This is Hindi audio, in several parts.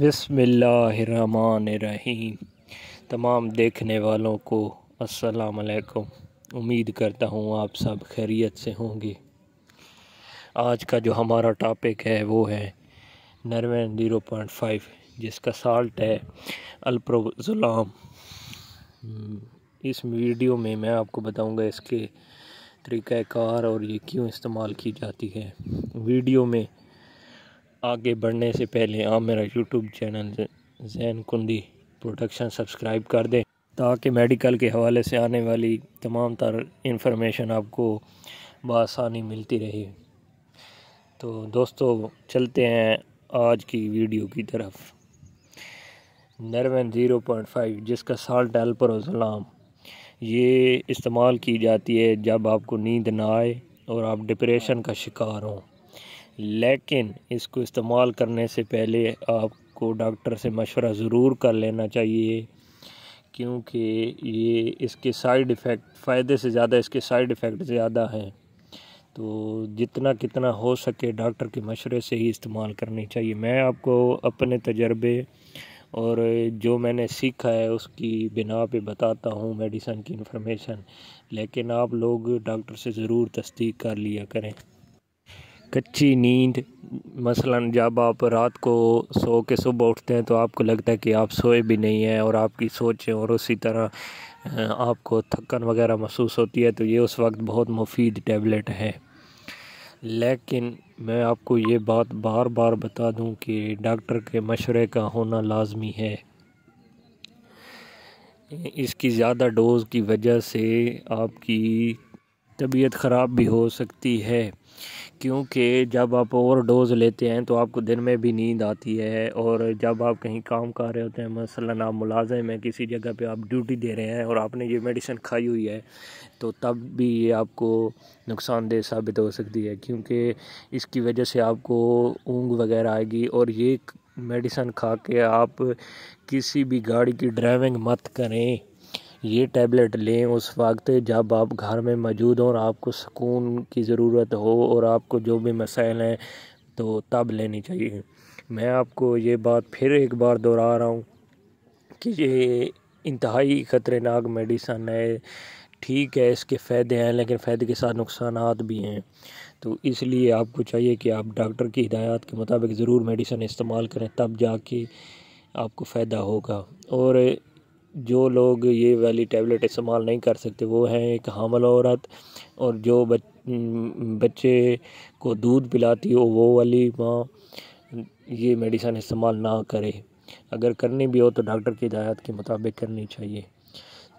बिसमीम तमाम देखने वालों को अस्सलाम वालेकुम उम्मीद करता हूँ आप सब खैरियत से होंगे आज का जो हमारा टॉपिक है वो है नरवन ज़ीरो पॉइंट फाइव जिसका साल्ट है अल्प्रोजुलाम इस वीडियो में मैं आपको बताऊंगा इसके तरीक़ार और ये क्यों इस्तेमाल की जाती है वीडियो में आगे बढ़ने से पहले आप मेरा YouTube channel Jain Kundi production subscribe कर दें ताकि मेडिकल के हवाले से आने वाली तमाम तर इन्फॉर्मेशन आपको बसानी मिलती रहे तो दोस्तों चलते हैं आज की वीडियो की तरफ नरवन ज़ीरो पॉइंट फाइव जिसका साल्ट एल्परोजलाम ये इस्तेमाल की जाती है जब आपको नींद ना आए और आप डिप्रेशन का शिकार हों लेकिन इसको इस्तेमाल करने से पहले आपको डॉक्टर से मशवरा ज़रूर कर लेना चाहिए क्योंकि ये इसके साइड इफ़ेक्ट फ़ायदे से ज़्यादा इसके साइड इफ़ेक्ट ज़्यादा हैं तो जितना कितना हो सके डॉक्टर के मशवरे से ही इस्तेमाल करनी चाहिए मैं आपको अपने तजर्बे और जो मैंने सीखा है उसकी बिना पे बताता हूँ मेडिसन की इन्फॉर्मेशन लेकिन आप लोग डॉक्टर से ज़रूर तस्दीक कर लिया करें कच्ची नींद मसलन जब आप रात को सो के सुबह उठते हैं तो आपको लगता है कि आप सोए भी नहीं हैं और आपकी सोचें और उसी तरह आपको थकन वगैरह महसूस होती है तो ये उस वक्त बहुत मुफीद टैबलेट है लेकिन मैं आपको ये बात बार बार बता दूं कि डॉक्टर के मशवरे का होना लाजमी है इसकी ज़्यादा डोज़ की वजह से आपकी तबीयत ख़राब भी हो सकती है क्योंकि जब आप ओवर डोज़ लेते हैं तो आपको दिन में भी नींद आती है और जब आप कहीं काम कर रहे होते हैं मसलन आप मुलाजिम हैं किसी जगह पे आप ड्यूटी दे रहे हैं और आपने ये मेडिसिन खाई हुई है तो तब भी ये आपको नुकसानदेह साबित हो सकती है क्योंकि इसकी वजह से आपको ऊँग वगैरह आएगी और ये मेडिसन खा के आप किसी भी गाड़ी की ड्राइविंग मत करें ये टैबलेट लें उस वक्त जब आप घर में मौजूद हों और आपको सुकून की ज़रूरत हो और आपको जो भी मसाइल हैं तो तब लेनी चाहिए मैं आपको ये बात फिर एक बार दोहरा रहा हूँ कि ये इंतहाई ख़तरनाक मेडिसन है ठीक है इसके फ़ायदे हैं लेकिन फ़ायदे के साथ नुकसान भी हैं तो इसलिए आपको चाहिए कि आप डॉक्टर की हिदायत के मुताबिक ज़रूर मेडिसन इस्तेमाल करें तब जाके आपको फ़ायदा होगा और जो लोग ये वाली टैबलेट इस्तेमाल नहीं कर सकते वो हैं एक हामल औरत और जो बच, बच्चे को दूध पिलाती हो वो वाली माँ ये मेडिसन इस्तेमाल ना करे अगर करनी भी हो तो डॉक्टर की हिदायत के मुताबिक करनी चाहिए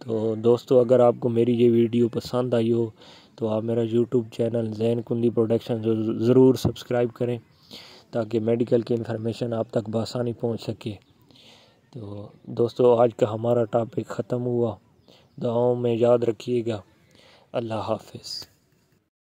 तो दोस्तों अगर आपको मेरी ये वीडियो पसंद आई हो तो आप मेरा YouTube channel Jain Kundi production ज़रूर सब्सक्राइब करें ताकि मेडिकल की इन्फॉर्मेशन आप तक बसानी पहुंच सके तो दोस्तों आज का हमारा टॉपिक ख़त्म हुआ दुआओं में याद रखिएगा अल्लाह हाफिज़